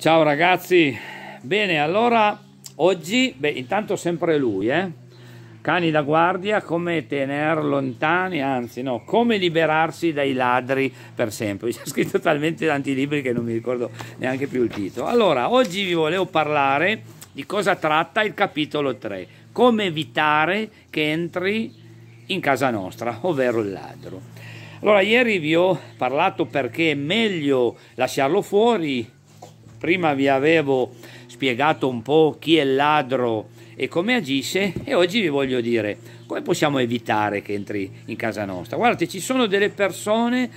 Ciao ragazzi, bene allora oggi, beh intanto sempre lui eh, cani da guardia come tenere lontani, anzi no, come liberarsi dai ladri per sempre, c'è scritto talmente tanti libri che non mi ricordo neanche più il titolo. Allora, oggi vi volevo parlare di cosa tratta il capitolo 3, come evitare che entri in casa nostra, ovvero il ladro. Allora, ieri vi ho parlato perché è meglio lasciarlo fuori Prima vi avevo spiegato un po' chi è il ladro e come agisce e oggi vi voglio dire come possiamo evitare che entri in casa nostra. Guardate, ci sono delle persone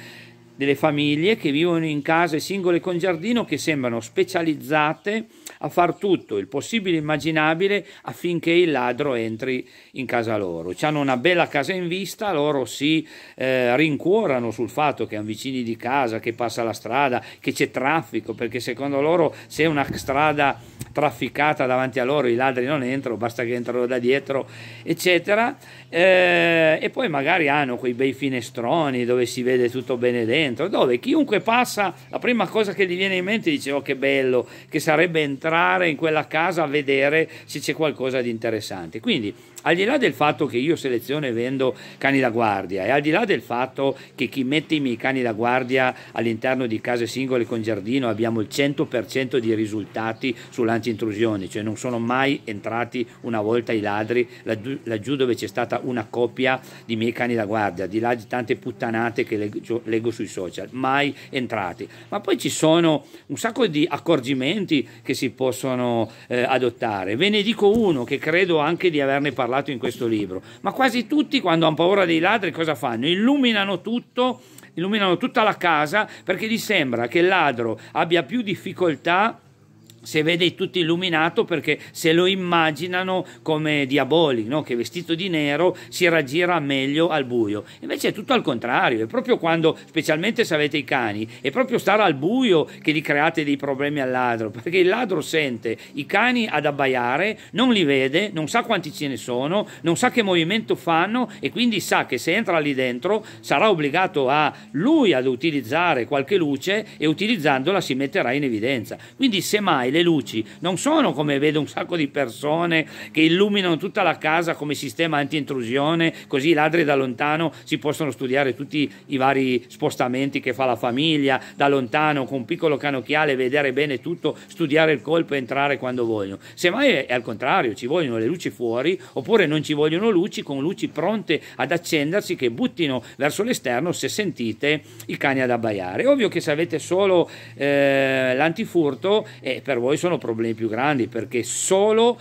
delle famiglie che vivono in case singole con giardino che sembrano specializzate a far tutto il possibile immaginabile affinché il ladro entri in casa loro. Hanno una bella casa in vista, loro si eh, rincuorano sul fatto che hanno vicini di casa, che passa la strada, che c'è traffico, perché secondo loro se una strada trafficata davanti a loro, i ladri non entrano, basta che entrano da dietro, eccetera. Eh, e poi magari hanno quei bei finestroni dove si vede tutto bene dentro, dove chiunque passa, la prima cosa che gli viene in mente dice, oh che bello, che sarebbe entrare in quella casa a vedere se c'è qualcosa di interessante. Quindi al di là del fatto che io seleziono e vendo cani da guardia e al di là del fatto che chi mette i miei cani da guardia all'interno di case singole con giardino abbiamo il 100% di risultati sull'anti-intrusione, cioè non sono mai entrati una volta i ladri laggiù, laggiù dove c'è stata una coppia di miei cani da guardia, di là di tante puttanate che leggo, cioè, leggo sui social, mai entrati. Ma poi ci sono un sacco di accorgimenti che si possono eh, adottare. Ve ne dico uno che credo anche di averne parlato parlato in questo libro, ma quasi tutti quando hanno paura dei ladri cosa fanno? Illuminano tutto, illuminano tutta la casa perché gli sembra che il ladro abbia più difficoltà si vede tutto illuminato perché se lo immaginano come diabolico, no? che vestito di nero si raggira meglio al buio. Invece è tutto al contrario, è proprio quando, specialmente se avete i cani, è proprio stare al buio che gli create dei problemi al ladro, perché il ladro sente i cani ad abbaiare, non li vede, non sa quanti ce ne sono, non sa che movimento fanno e quindi sa che se entra lì dentro sarà obbligato a lui ad utilizzare qualche luce e utilizzandola si metterà in evidenza. Quindi semmai le luci non sono come vedo un sacco di persone che illuminano tutta la casa come sistema anti-intrusione, così i ladri da lontano si possono studiare tutti i vari spostamenti che fa la famiglia, da lontano con un piccolo canocchiale vedere bene tutto, studiare il colpo e entrare quando vogliono. Semmai è al contrario, ci vogliono le luci fuori oppure non ci vogliono luci con luci pronte ad accendersi che buttino verso l'esterno se sentite i cani ad abbaiare. È ovvio che se avete solo eh, l'antifurto eh, per voi sono problemi più grandi perché solo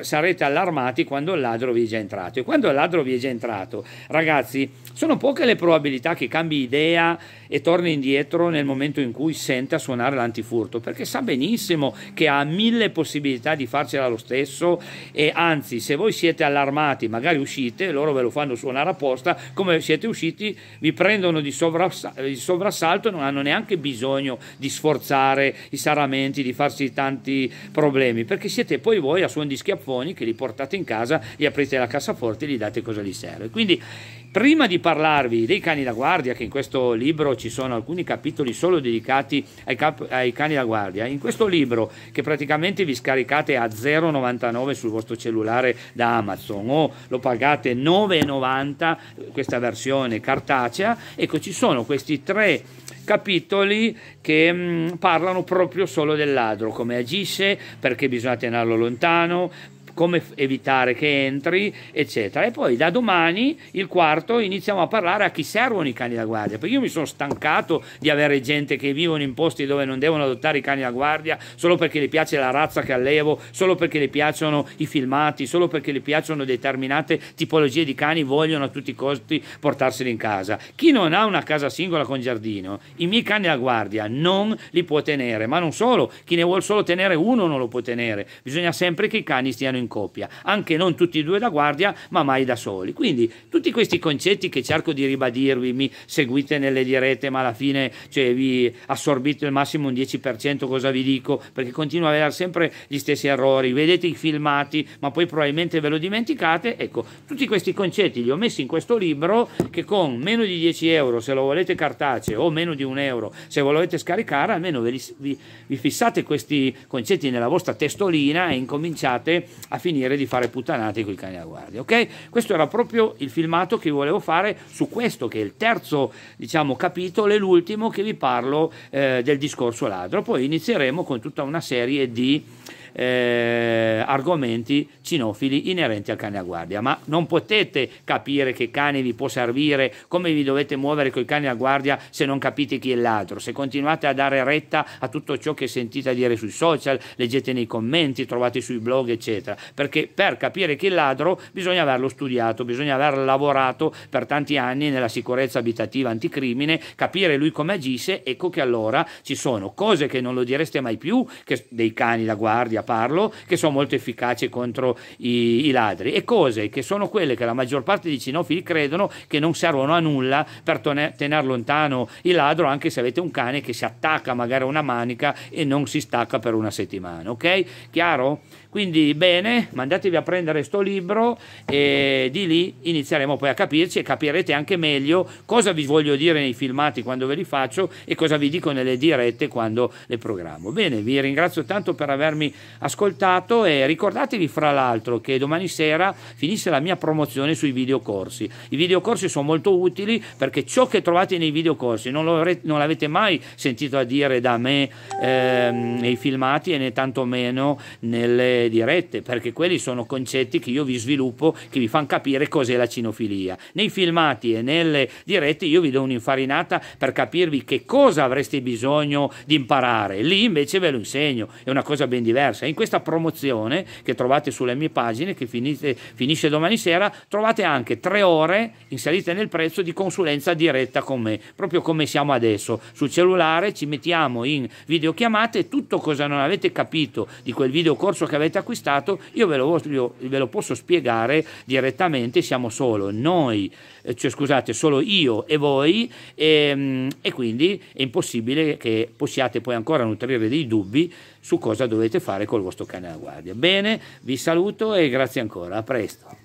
sarete allarmati quando il ladro vi è già entrato. E quando il ladro vi è già entrato, ragazzi, sono poche le probabilità che cambi idea e torni indietro nel momento in cui senta suonare l'antifurto, perché sa benissimo che ha mille possibilità di farcela lo stesso e anzi, se voi siete allarmati, magari uscite, loro ve lo fanno suonare apposta, come siete usciti vi prendono di, sovrassa- di sovrassalto non hanno neanche bisogno di sforzare i saramenti, di farsi tanto tanti problemi, perché siete poi voi a suon di schiaffoni che li portate in casa, gli aprite la cassaforte e gli date cosa gli serve. Quindi prima di parlarvi dei cani da guardia, che in questo libro ci sono alcuni capitoli solo dedicati ai, cap- ai cani da guardia, in questo libro che praticamente vi scaricate a 0,99 sul vostro cellulare da Amazon o lo pagate 9,90 questa versione cartacea, ecco ci sono questi tre capitoli che mh, mm, parlano proprio solo del ladro, come agisce, perché bisogna tenerlo lontano, come evitare che entri, eccetera. E poi da domani, il quarto, iniziamo a parlare a chi servono i cani da guardia, perché io mi sono stancato di avere gente che vivono in posti dove non devono adottare i cani da guardia solo perché le piace la razza che allevo, solo perché le piacciono i filmati, solo perché le piacciono determinate tipologie di cani, vogliono a tutti i costi portarseli in casa. Chi non ha una casa singola con giardino, i miei cani da guardia non li può tenere, ma non solo, chi ne vuole solo tenere uno non lo può tenere, bisogna sempre che i cani stiano in in coppia, anche non tutti e due da guardia, ma mai da soli. Quindi tutti questi concetti che cerco di ribadirvi, mi seguite nelle dirette, ma alla fine cioè, vi assorbite al massimo un 10%, cosa vi dico, perché continuo a avere sempre gli stessi errori, vedete i filmati, ma poi probabilmente ve lo dimenticate, ecco, tutti questi concetti li ho messi in questo libro che con meno di 10 euro, se lo volete cartaceo, o meno di un euro, se lo volete scaricare, almeno vi, vi, vi fissate questi concetti nella vostra testolina e incominciate a finire di fare puttanate con i cani da guardia. Ok? Questo era proprio il filmato che volevo fare su questo, che è il terzo diciamo, capitolo e l'ultimo che vi parlo eh, del discorso ladro. Poi inizieremo con tutta una serie di eh, argomenti cinofili inerenti al cane a guardia, ma non potete capire che cane vi può servire, come vi dovete muovere con i cani a guardia se non capite chi è il ladro, se continuate a dare retta a tutto ciò che sentite dire sui social, leggete nei commenti, trovate sui blog, eccetera, perché per capire chi è il ladro bisogna averlo studiato, bisogna aver lavorato per tanti anni nella sicurezza abitativa anticrimine, capire lui come agisce, ecco che allora ci sono cose che non lo direste mai più, che dei cani da guardia, parlo, che sono molto efficaci contro i, i ladri e cose che sono quelle che la maggior parte dei cinofili credono che non servono a nulla per tenere lontano il ladro anche se avete un cane che si attacca magari a una manica e non si stacca per una settimana, ok? Chiaro? Quindi bene, mandatevi a prendere sto libro e di lì inizieremo poi a capirci e capirete anche meglio cosa vi voglio dire nei filmati quando ve li faccio e cosa vi dico nelle dirette quando le programmo. Bene, vi ringrazio tanto per avermi ascoltato e ricordatevi fra l'altro che domani sera finisce la mia promozione sui videocorsi. I videocorsi sono molto utili perché ciò che trovate nei videocorsi non, non l'avete mai sentito a dire da me eh, nei filmati e né tantomeno nelle dirette perché quelli sono concetti che io vi sviluppo che vi fanno capire cos'è la cinofilia. Nei filmati e nelle dirette io vi do un'infarinata per capirvi che cosa avreste bisogno di imparare. Lì invece ve lo insegno, è una cosa ben diversa diversa. Cioè, in questa promozione che trovate sulle mie pagine, che finite, finisce domani sera, trovate anche tre ore inserite nel prezzo di consulenza diretta con me, proprio come siamo adesso. Sul cellulare ci mettiamo in videochiamate tutto cosa non avete capito di quel videocorso che avete acquistato, io ve lo, io, ve lo posso spiegare direttamente, siamo solo noi, eh, cioè, scusate, solo io e voi e, ehm, e quindi è impossibile che possiate poi ancora nutrire dei dubbi su cosa dovete fare col vostro cane da guardia. Bene, vi saluto e grazie ancora, a presto.